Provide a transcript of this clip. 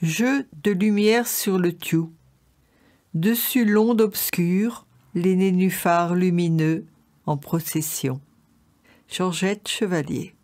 Jeu de lumière sur le tue. Dessus l'onde obscure, les nénuphars lumineux en procession. Georgette Chevalier